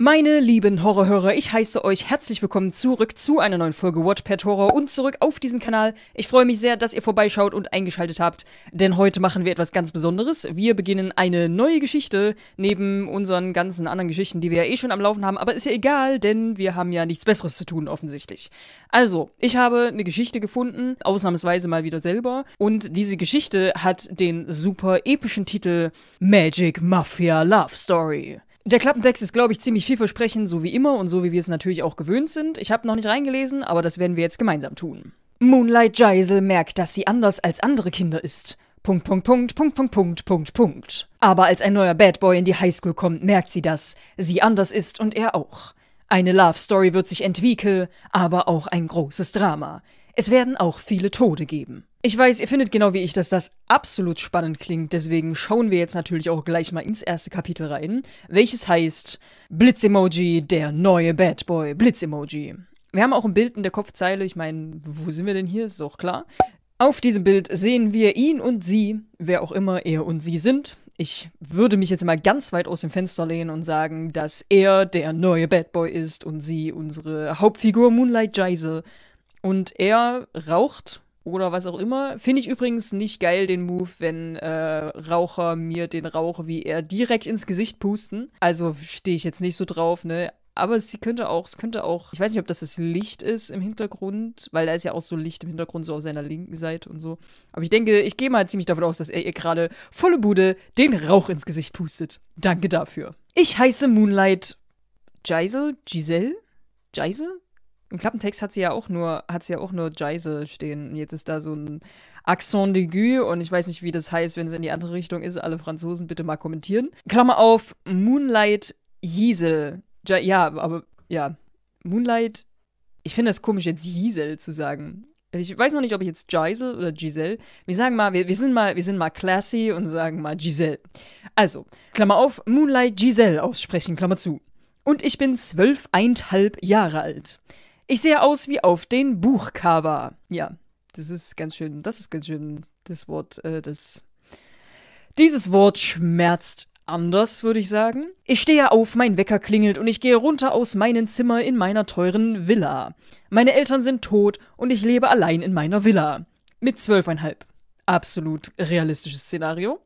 Meine lieben Horrorhörer, ich heiße euch herzlich willkommen zurück zu einer neuen Folge Watchpad Horror und zurück auf diesem Kanal. Ich freue mich sehr, dass ihr vorbeischaut und eingeschaltet habt, denn heute machen wir etwas ganz Besonderes. Wir beginnen eine neue Geschichte neben unseren ganzen anderen Geschichten, die wir ja eh schon am Laufen haben, aber ist ja egal, denn wir haben ja nichts Besseres zu tun, offensichtlich. Also, ich habe eine Geschichte gefunden, ausnahmsweise mal wieder selber, und diese Geschichte hat den super epischen Titel Magic Mafia Love Story. Der Klappentext ist, glaube ich, ziemlich vielversprechend, so wie immer und so wie wir es natürlich auch gewöhnt sind. Ich habe noch nicht reingelesen, aber das werden wir jetzt gemeinsam tun. Moonlight Geisel merkt, dass sie anders als andere Kinder ist. Punkt, Punkt, Punkt, Punkt, Punkt, Punkt, Punkt, Punkt. Aber als ein neuer Bad Boy in die Highschool kommt, merkt sie dass Sie anders ist und er auch. Eine Love Story wird sich entwickeln, aber auch ein großes Drama. Es werden auch viele Tode geben. Ich weiß, ihr findet genau wie ich, dass das absolut spannend klingt, deswegen schauen wir jetzt natürlich auch gleich mal ins erste Kapitel rein, welches heißt Blitzemoji, der neue Bad Boy, blitz Wir haben auch ein Bild in der Kopfzeile, ich meine, wo sind wir denn hier, ist doch klar. Auf diesem Bild sehen wir ihn und sie, wer auch immer er und sie sind. Ich würde mich jetzt mal ganz weit aus dem Fenster lehnen und sagen, dass er der neue Bad Boy ist und sie unsere Hauptfigur Moonlight Jaisel und er raucht oder was auch immer. Finde ich übrigens nicht geil, den Move, wenn äh, Raucher mir den Rauch wie er direkt ins Gesicht pusten. Also stehe ich jetzt nicht so drauf, ne? Aber sie könnte auch, es könnte auch, ich weiß nicht, ob das das Licht ist im Hintergrund, weil da ist ja auch so Licht im Hintergrund, so auf seiner linken Seite und so. Aber ich denke, ich gehe mal ziemlich davon aus, dass er ihr gerade volle Bude den Rauch ins Gesicht pustet. Danke dafür. Ich heiße Moonlight Gisel, Giselle, Gisel, im Klappentext hat sie ja auch nur, hat sie ja auch nur Jaise stehen. Jetzt ist da so ein Accent d'aigu und ich weiß nicht, wie das heißt, wenn es in die andere Richtung ist. Alle Franzosen bitte mal kommentieren. Klammer auf, Moonlight Gisel. Ja, ja aber ja. Moonlight. Ich finde das komisch, jetzt Gisel zu sagen. Ich weiß noch nicht, ob ich jetzt Gisel oder Giselle. Wir sagen mal, wir, wir, sind mal, wir sind mal classy und sagen mal Giselle. Also, Klammer auf, Moonlight Giselle aussprechen, Klammer zu. Und ich bin zwölfeinhalb Jahre alt. Ich sehe aus wie auf den Buchcover. Ja, das ist ganz schön, das ist ganz schön, das Wort, äh, das. Dieses Wort schmerzt anders, würde ich sagen. Ich stehe auf, mein Wecker klingelt und ich gehe runter aus meinem Zimmer in meiner teuren Villa. Meine Eltern sind tot und ich lebe allein in meiner Villa. Mit zwölfeinhalb. Absolut realistisches Szenario.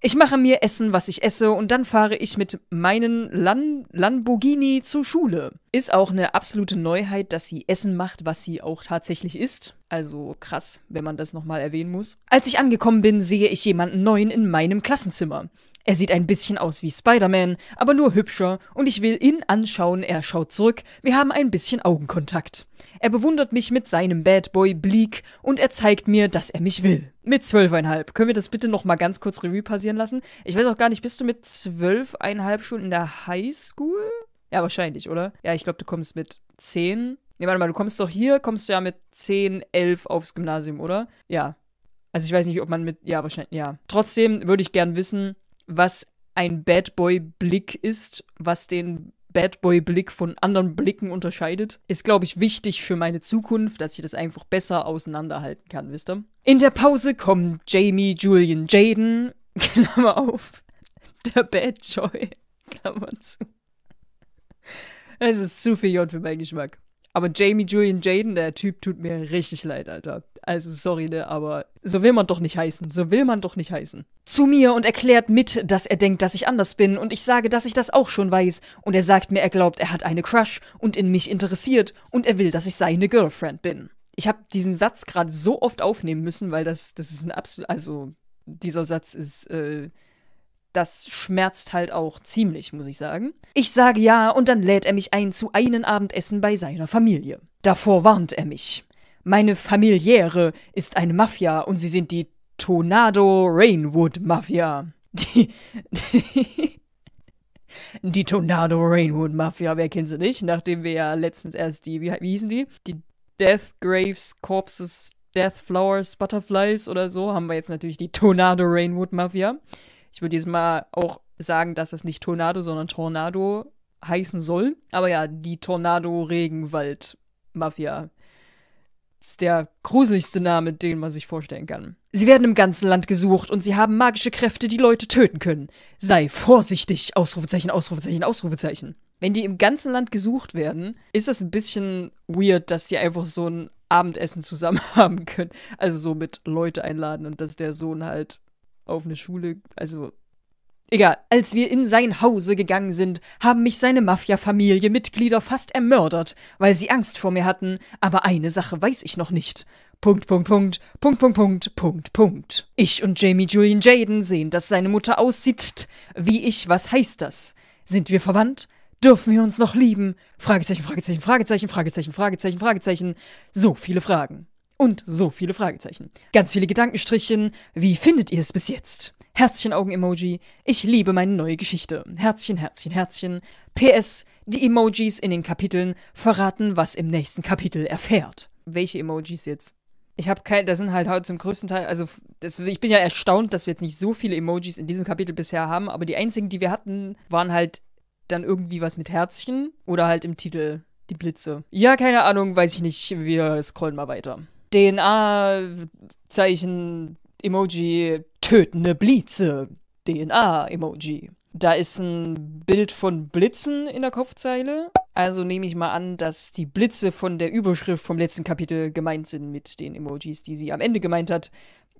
Ich mache mir Essen, was ich esse, und dann fahre ich mit meinen Lan Lamborghini zur Schule. Ist auch eine absolute Neuheit, dass sie Essen macht, was sie auch tatsächlich isst. Also krass, wenn man das nochmal erwähnen muss. Als ich angekommen bin, sehe ich jemanden neuen in meinem Klassenzimmer. Er sieht ein bisschen aus wie Spider-Man, aber nur hübscher und ich will ihn anschauen, er schaut zurück, wir haben ein bisschen Augenkontakt. Er bewundert mich mit seinem Bad Boy Bleak und er zeigt mir, dass er mich will. Mit zwölfeinhalb. Können wir das bitte nochmal ganz kurz Revue passieren lassen? Ich weiß auch gar nicht, bist du mit zwölfeinhalb schon in der Highschool? Ja, wahrscheinlich, oder? Ja, ich glaube, du kommst mit zehn. Nee, warte mal, du kommst doch hier, kommst du ja mit zehn, elf aufs Gymnasium, oder? Ja. Also ich weiß nicht, ob man mit, ja, wahrscheinlich, ja. Trotzdem würde ich gern wissen, was ein Bad Boy-Blick ist, was den Bad Boy-Blick von anderen Blicken unterscheidet, ist, glaube ich, wichtig für meine Zukunft, dass ich das einfach besser auseinanderhalten kann, wisst ihr? In der Pause kommen Jamie, Julian, Jaden, Klammer auf, der Bad Joy, Klammer zu. Es ist zu viel J für meinen Geschmack. Aber Jamie, Julian, Jaden, der Typ tut mir richtig leid, Alter. Also sorry, ne, aber so will man doch nicht heißen. So will man doch nicht heißen. Zu mir und erklärt mit, dass er denkt, dass ich anders bin und ich sage, dass ich das auch schon weiß. Und er sagt mir, er glaubt, er hat eine Crush und in mich interessiert und er will, dass ich seine Girlfriend bin. Ich habe diesen Satz gerade so oft aufnehmen müssen, weil das, das ist ein absolut, also dieser Satz ist, äh, das schmerzt halt auch ziemlich, muss ich sagen. Ich sage ja, und dann lädt er mich ein zu einem Abendessen bei seiner Familie. Davor warnt er mich. Meine Familiäre ist eine Mafia und sie sind die Tornado Rainwood Mafia. Die, die, die Tornado Rainwood Mafia, wer kennt sie nicht? Nachdem wir ja letztens erst die, wie, wie hießen die? Die Death Graves Corpses Death Flowers Butterflies oder so haben wir jetzt natürlich die Tornado Rainwood Mafia. Ich würde jetzt Mal auch sagen, dass es nicht Tornado, sondern Tornado heißen soll. Aber ja, die Tornado-Regenwald-Mafia ist der gruseligste Name, den man sich vorstellen kann. Sie werden im ganzen Land gesucht und sie haben magische Kräfte, die Leute töten können. Sei vorsichtig! Ausrufezeichen, Ausrufezeichen, Ausrufezeichen. Wenn die im ganzen Land gesucht werden, ist das ein bisschen weird, dass die einfach so ein Abendessen zusammen haben können. Also so mit Leute einladen und dass der Sohn halt auf eine Schule, also Egal, als wir in sein Hause gegangen sind, haben mich seine Mafia-Familie Mitglieder fast ermördert, weil sie Angst vor mir hatten, aber eine Sache weiß ich noch nicht. Punkt, Punkt, Punkt, Punkt, Punkt, Punkt, Punkt, Punkt. Ich und Jamie Julian Jaden sehen, dass seine Mutter aussieht wie ich, was heißt das? Sind wir verwandt? Dürfen wir uns noch lieben? Fragezeichen, Fragezeichen, Fragezeichen, Fragezeichen, Fragezeichen, Fragezeichen. So viele Fragen. Und so viele Fragezeichen. Ganz viele Gedankenstrichen. Wie findet ihr es bis jetzt? Herzchen-Augen-Emoji. Ich liebe meine neue Geschichte. Herzchen, Herzchen, Herzchen. PS. Die Emojis in den Kapiteln verraten, was im nächsten Kapitel erfährt. Welche Emojis jetzt? Ich habe kein, das sind halt heute zum größten Teil, also das, ich bin ja erstaunt, dass wir jetzt nicht so viele Emojis in diesem Kapitel bisher haben, aber die einzigen, die wir hatten, waren halt dann irgendwie was mit Herzchen oder halt im Titel die Blitze. Ja, keine Ahnung, weiß ich nicht. Wir scrollen mal weiter. DNA-Zeichen, Emoji, tötende Blitze, DNA-Emoji. Da ist ein Bild von Blitzen in der Kopfzeile. Also nehme ich mal an, dass die Blitze von der Überschrift vom letzten Kapitel gemeint sind mit den Emojis, die sie am Ende gemeint hat.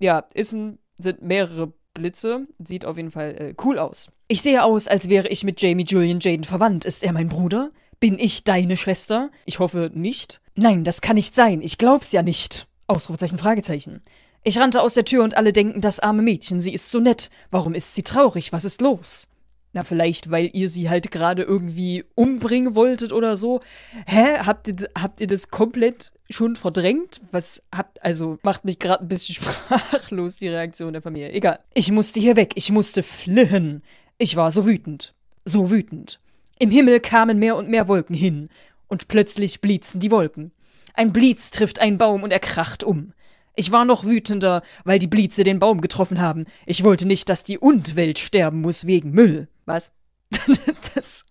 Ja, ist ein, sind mehrere Blitze. Sieht auf jeden Fall äh, cool aus. Ich sehe aus, als wäre ich mit Jamie Julian Jaden verwandt. Ist er mein Bruder? Bin ich deine Schwester? Ich hoffe nicht. Nein, das kann nicht sein. Ich glaub's ja nicht. Ausrufezeichen, Fragezeichen. Ich rannte aus der Tür und alle denken, das arme Mädchen, sie ist so nett. Warum ist sie traurig? Was ist los? Na, vielleicht, weil ihr sie halt gerade irgendwie umbringen wolltet oder so. Hä? Habt ihr, habt ihr das komplett schon verdrängt? Was habt, also macht mich gerade ein bisschen sprachlos, die Reaktion der Familie. Egal. Ich musste hier weg. Ich musste fliehen. Ich war so wütend. So wütend. Im Himmel kamen mehr und mehr Wolken hin, und plötzlich blitzen die Wolken. Ein Blitz trifft einen Baum und er kracht um. Ich war noch wütender, weil die Blitze den Baum getroffen haben. Ich wollte nicht, dass die Undwelt sterben muss wegen Müll. Was? das,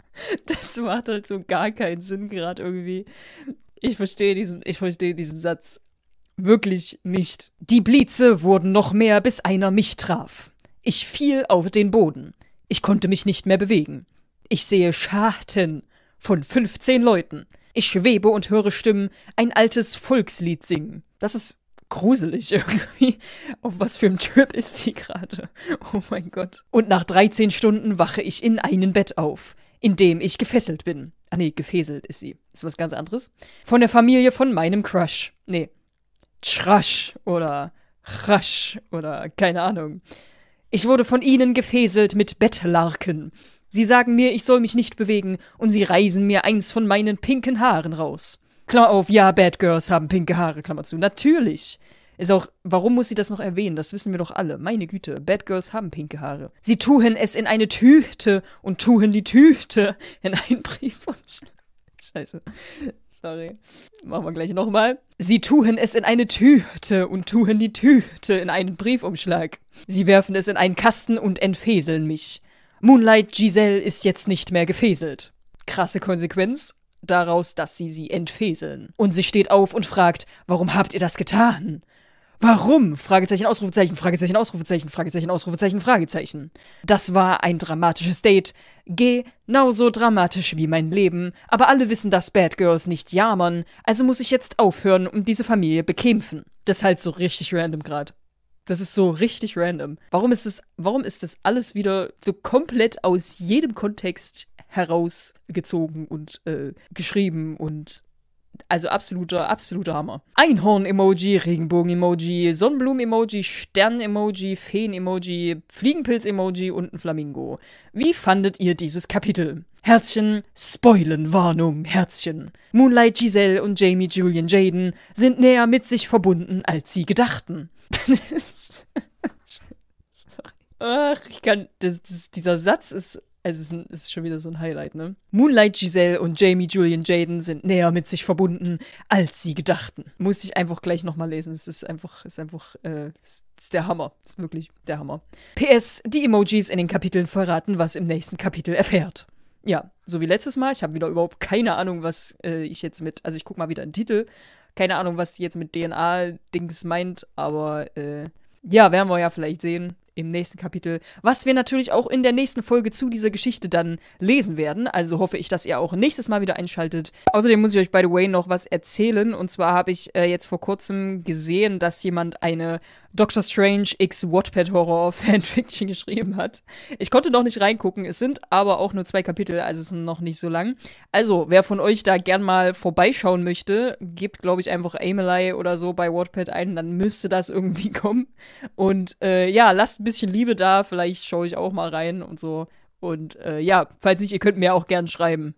das macht halt so gar keinen Sinn gerade irgendwie. Ich verstehe diesen, ich verstehe diesen Satz wirklich nicht. Die Blitze wurden noch mehr, bis einer mich traf. Ich fiel auf den Boden. Ich konnte mich nicht mehr bewegen. Ich sehe Schatten von 15 Leuten. Ich schwebe und höre Stimmen ein altes Volkslied singen. Das ist gruselig irgendwie. Auf was für einem Trip ist sie gerade? Oh mein Gott. Und nach 13 Stunden wache ich in einem Bett auf, in dem ich gefesselt bin. Ah nee, gefeselt ist sie. Ist was ganz anderes. Von der Familie von meinem Crush. Nee. Trash oder Rasch oder keine Ahnung. Ich wurde von ihnen gefeselt mit Bettlarken. Sie sagen mir, ich soll mich nicht bewegen, und sie reißen mir eins von meinen pinken Haaren raus. Klammer auf, ja, Bad Girls haben pinke Haare, Klammer zu. Natürlich. Ist auch, warum muss sie das noch erwähnen? Das wissen wir doch alle. Meine Güte, Bad Girls haben pinke Haare. Sie tun es in eine Tüte und tun die Tüte in einen Briefumschlag. Scheiße. Sorry. Machen wir gleich nochmal. Sie tun es in eine Tüte und tun die Tüte in einen Briefumschlag. Sie werfen es in einen Kasten und entfeseln mich. Moonlight Giselle ist jetzt nicht mehr gefeselt. Krasse Konsequenz daraus, dass sie sie entfeseln. Und sie steht auf und fragt, warum habt ihr das getan? Warum? Fragezeichen, Ausrufezeichen, Fragezeichen, Ausrufezeichen, Fragezeichen, Ausrufezeichen, Fragezeichen. Das war ein dramatisches Date. Genauso dramatisch wie mein Leben. Aber alle wissen, dass Bad Girls nicht jammern, also muss ich jetzt aufhören und diese Familie bekämpfen. Das ist halt so richtig random gerade. Das ist so richtig random. Warum ist das, warum ist das alles wieder so komplett aus jedem Kontext herausgezogen und äh, geschrieben und also absoluter, absoluter Hammer. Einhorn-Emoji, Regenbogen-Emoji, Sonnenblumen-Emoji, Stern-Emoji, Feen-Emoji, Fliegenpilz-Emoji und ein Flamingo. Wie fandet ihr dieses Kapitel? Herzchen, Spoilen-Warnung, Herzchen. Moonlight Giselle und Jamie Julian Jaden sind näher mit sich verbunden, als sie gedachten dann ist. Ach, ich kann. Das, das, dieser Satz ist. Es ist, ein, ist schon wieder so ein Highlight, ne? Moonlight Giselle und Jamie Julian Jaden sind näher mit sich verbunden, als sie gedachten. Muss ich einfach gleich nochmal lesen. Es ist einfach, ist einfach, äh, ist, ist der Hammer. Ist wirklich der Hammer. PS, die Emojis in den Kapiteln verraten, was im nächsten Kapitel erfährt. Ja, so wie letztes Mal. Ich habe wieder überhaupt keine Ahnung, was äh, ich jetzt mit. Also ich gucke mal wieder den Titel. Keine Ahnung, was die jetzt mit DNA-Dings meint, aber äh, ja, werden wir ja vielleicht sehen im nächsten Kapitel, was wir natürlich auch in der nächsten Folge zu dieser Geschichte dann lesen werden. Also hoffe ich, dass ihr auch nächstes Mal wieder einschaltet. Außerdem muss ich euch, by the way, noch was erzählen. Und zwar habe ich äh, jetzt vor kurzem gesehen, dass jemand eine Doctor Strange X Wattpad Horror Fanfiction geschrieben hat. Ich konnte noch nicht reingucken. Es sind aber auch nur zwei Kapitel, also es sind noch nicht so lang. Also, wer von euch da gern mal vorbeischauen möchte, gebt, glaube ich, einfach Amelie oder so bei Wattpad ein. Dann müsste das irgendwie kommen. Und äh, ja, lasst bisschen Liebe da, vielleicht schaue ich auch mal rein und so. Und äh, ja, falls nicht, ihr könnt mir auch gerne schreiben,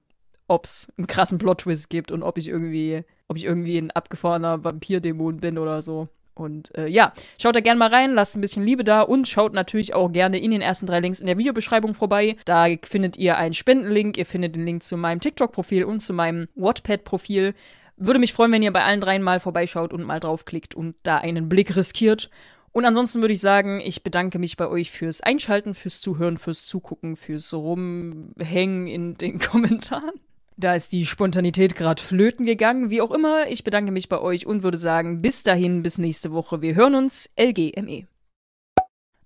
ob es einen krassen Plot-Twist gibt und ob ich irgendwie, ob ich irgendwie ein abgefahrener Vampir-Dämon bin oder so. Und äh, ja, schaut da gerne mal rein, lasst ein bisschen Liebe da und schaut natürlich auch gerne in den ersten drei Links in der Videobeschreibung vorbei. Da findet ihr einen Spendenlink, ihr findet den Link zu meinem TikTok-Profil und zu meinem Wattpad-Profil. Würde mich freuen, wenn ihr bei allen dreien mal vorbeischaut und mal draufklickt und da einen Blick riskiert. Und ansonsten würde ich sagen, ich bedanke mich bei euch fürs Einschalten, fürs Zuhören, fürs Zugucken, fürs Rumhängen in den Kommentaren. Da ist die Spontanität gerade flöten gegangen. Wie auch immer, ich bedanke mich bei euch und würde sagen, bis dahin, bis nächste Woche. Wir hören uns. LGME.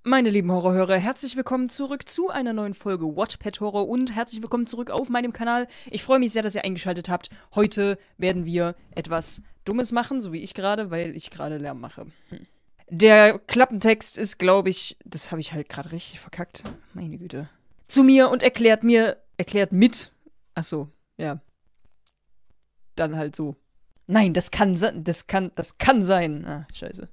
Meine lieben Horrorhörer, herzlich willkommen zurück zu einer neuen Folge Wattpad Horror und herzlich willkommen zurück auf meinem Kanal. Ich freue mich sehr, dass ihr eingeschaltet habt. Heute werden wir etwas Dummes machen, so wie ich gerade, weil ich gerade Lärm mache. Hm. Der Klappentext ist, glaube ich, das habe ich halt gerade richtig verkackt. Meine Güte. Zu mir und erklärt mir, erklärt mit. Ach so, ja. Dann halt so. Nein, das kann sein, das kann, das kann sein. Ah, scheiße.